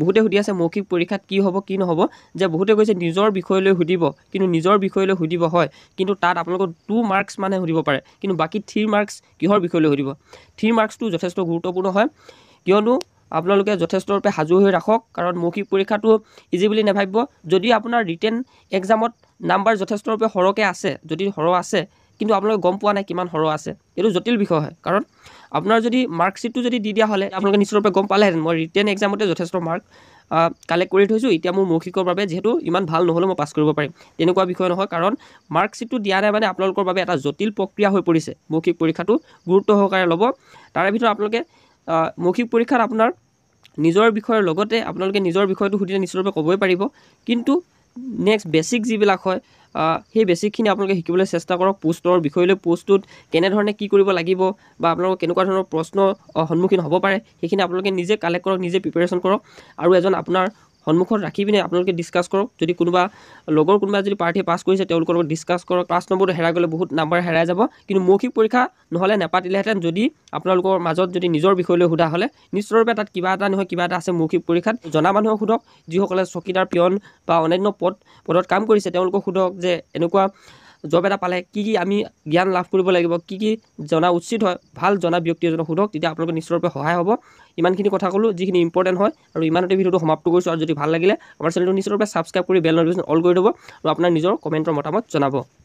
বহুতে সুধি আছে মৌখিক পৰীক্ষাত কি হ'ব কি নহ'ব যে বহুতে কৈছে নিজৰ বিষয়লৈ সুধিব কিন্তু নিজৰ বিষয়লৈ সুধিব হয় কিন্তু তাত আপোনালোকৰ টু মাৰ্কছ মানে সুধিব পাৰে কিন্তু বাকী থ্ৰী মাৰ্কছ কিহৰ বিষয়লৈ সুধিব থ্ৰী মাৰ্কছটো যথেষ্ট গুৰুত্বপূৰ্ণ হয় কিয়নো আপোনালোকে যথেষ্টৰূপে সাজু হৈ ৰাখক কাৰণ মৌখিক পৰীক্ষাটো ইজি বুলি নাভাবিব যদি আপোনাৰ ৰিটেন এক্সামত নাম্বাৰ যথেষ্টৰূপে সৰহকৈ আছে যদি সৰহ আছে কিন্তু আপোনালোকে গম পোৱা নাই কিমান সৰহ আছে এইটো জটিল বিষয় হয় কাৰণ আপোনাৰ যদি মাৰ্কশ্বিটটো যদি দি দিয়া হ'লে আপোনালোকে নিশ্চিতৰূপে গম পালেহেঁতেন মই ৰিটেন এক্সামতে যথেষ্ট মাৰ্ক কালেক্ট কৰি থৈছোঁ এতিয়া মোৰ মৌখিকৰ বাবে যিহেতু ইমান ভাল নহ'লেও মই পাছ কৰিব পাৰিম তেনেকুৱা বিষয় নহয় কাৰণ মাৰ্কশ্বীটটো দিয়া নাই মানে আপোনালোকৰ বাবে এটা জটিল প্ৰক্ৰিয়া হৈ পৰিছে মৌখিক পৰীক্ষাটো গুৰুত্ব সহকাৰে ল'ব তাৰে ভিতৰত আপোনালোকে মৌখিক পৰীক্ষাত আপোনাৰ নিজৰ বিষয়ৰ লগতে আপোনালোকে নিজৰ বিষয়টো সুধিলে নিশ্চিতৰূপে ক'বই পাৰিব কিন্তু নেক্সট বেছিক যিবিলাক হয় সেই বেচিকখিনি আপোনালোকে শিকিবলৈ চেষ্টা কৰক পোষ্টৰ বিষয়লৈ পোষ্টটোত কেনেধৰণে কি কৰিব লাগিব বা আপোনালোকৰ কেনেকুৱা ধৰণৰ প্ৰশ্ন সন্মুখীন হ'ব পাৰে সেইখিনি আপোনালোকে নিজে কালেক্ট কৰক নিজে প্ৰিপেৰেশ্যন কৰক আৰু এজন আপোনাৰ সন্মুখত ৰাখি পিনে আপোনালোকে ডিছকাছ কৰক যদি কোনোবা লগৰ কোনোবা যদি প্ৰাৰ্থীয়ে পাছ কৰিছে তেওঁলোকৰ লগত ডিছকাছ কৰক পাঁচ নম্বৰটো হেৰাই গ'লে বহুত নাম্বাৰ হেৰাই যাব কিন্তু মৌখিক পৰীক্ষা নহ'লে নেপাতিলেহেঁতেন যদি আপোনালোকৰ মাজত যদি নিজৰ বিষয়লৈ সোধা হ'লে নিশ্চয়ভাৱে তাত কিবা এটা নহয় কিবা এটা আছে মৌখিক পৰীক্ষাত জনা মানুহক সোধক যিসকলে চকীদাৰ পিয়ন বা অন্যান্য পদ পদত কাম কৰিছে তেওঁলোকক সোধক যে এনেকুৱা জব এটা পালে কি কি আমি জ্ঞান লাভ কৰিব লাগিব কি কি জনা উচিত হয় ভাল জনা ব্যক্তি এজনক সোধক তেতিয়া আপোনালোকে নিশ্চয়ৰূপে সহায় হ'ব ইমানখিনি কথা ক'লোঁ যিখিনি ইম্পৰ্টেণ্ট হয় আৰু ইমানতে ভিডিঅ'টো সমাপ্ত কৰিছোঁ আৰু যদি ভাল লাগিলে আমাৰ চেনেলটো নিশ্চয়ৰূপে ছাবস্ক্ৰাইব কৰি বেল নটিফিকেশ্যন অল কৰি দিব আৰু আপোনাৰ নিজৰ কমেণ্টৰ মতামত জনাব